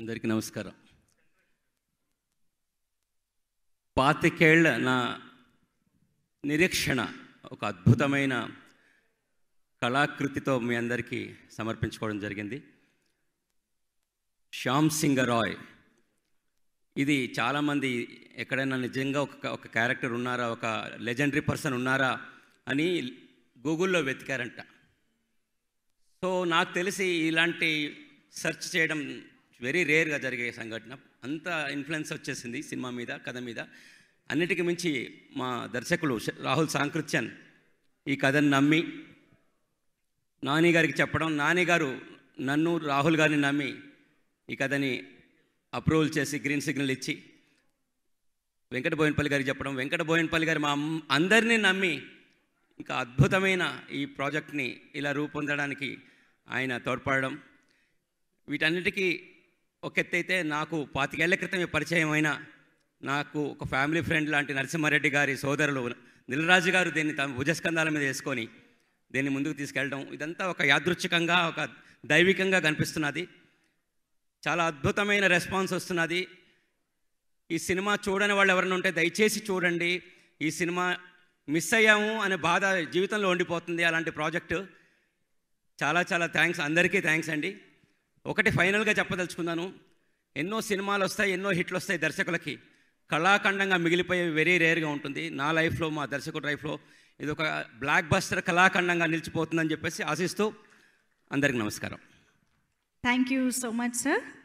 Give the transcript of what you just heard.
అందరికీ నమస్కారం పాతికేళ్ల నా నిరీక్షణ ఒక అద్భుతమైన కళాకృతితో మీ అందరికీ సమర్పించుకోవడం జరిగింది శ్యామ్ రాయ్ ఇది చాలామంది ఎక్కడైనా నిజంగా ఒక ఒక క్యారెక్టర్ ఉన్నారా ఒక లెజెండరీ పర్సన్ ఉన్నారా అని గూగుల్లో వెతికారంట సో నాకు తెలిసి ఇలాంటి సెర్చ్ చేయడం వెరీ రేర్గా జరిగే సంఘటన అంత ఇన్ఫ్లుయెన్స్ వచ్చేసింది సినిమా మీద కథ మీద అన్నిటికీ మించి మా దర్శకులు రాహుల్ సాంకృత్యన్ ఈ కథను నమ్మి నాని గారికి చెప్పడం నాని గారు నన్ను రాహుల్ గారిని నమ్మి ఈ కథని అప్రూవల్ చేసి గ్రీన్ సిగ్నల్ ఇచ్చి వెంకట బోయినపల్లి గారికి చెప్పడం వెంకట భోయన్పల్లి గారు మా అందరినీ నమ్మి ఇంకా అద్భుతమైన ఈ ప్రాజెక్ట్ని ఇలా రూపొందడానికి ఆయన తోడ్పడడం వీటన్నిటికీ ఒక ఎత్తైతే నాకు పాతికేళ్ల క్రితమే అయిన నాకు ఒక ఫ్యామిలీ ఫ్రెండ్ లాంటి నరసింహారెడ్డి గారి సోదరులు నిలరాజు గారు దీన్ని తమ భుజస్కంధాల మీద వేసుకొని దీన్ని ముందుకు తీసుకెళ్ళడం ఇదంతా ఒక యాదృచ్ఛికంగా ఒక దైవికంగా కనిపిస్తున్నది చాలా అద్భుతమైన రెస్పాన్స్ వస్తున్నది ఈ సినిమా చూడని వాళ్ళు ఎవరైనా ఉంటే దయచేసి చూడండి ఈ సినిమా మిస్ అయ్యాము అనే బాధ జీవితంలో ఉండిపోతుంది అలాంటి ప్రాజెక్టు చాలా చాలా థ్యాంక్స్ అందరికీ థ్యాంక్స్ అండి ఒకటి ఫైనల్గా చెప్పదలుచుకున్నాను ఎన్నో సినిమాలు వస్తాయి ఎన్నో హిట్లు వస్తాయి దర్శకులకి కళాఖండంగా మిగిలిపోయే వెరీ రేర్గా ఉంటుంది నా లైఫ్లో మా దర్శకుడు లైఫ్లో ఇది ఒక బ్లాక్ బస్టర్ కళాఖండంగా నిలిచిపోతుందని చెప్పేసి ఆశిస్తూ అందరికీ నమస్కారం thank you so much sir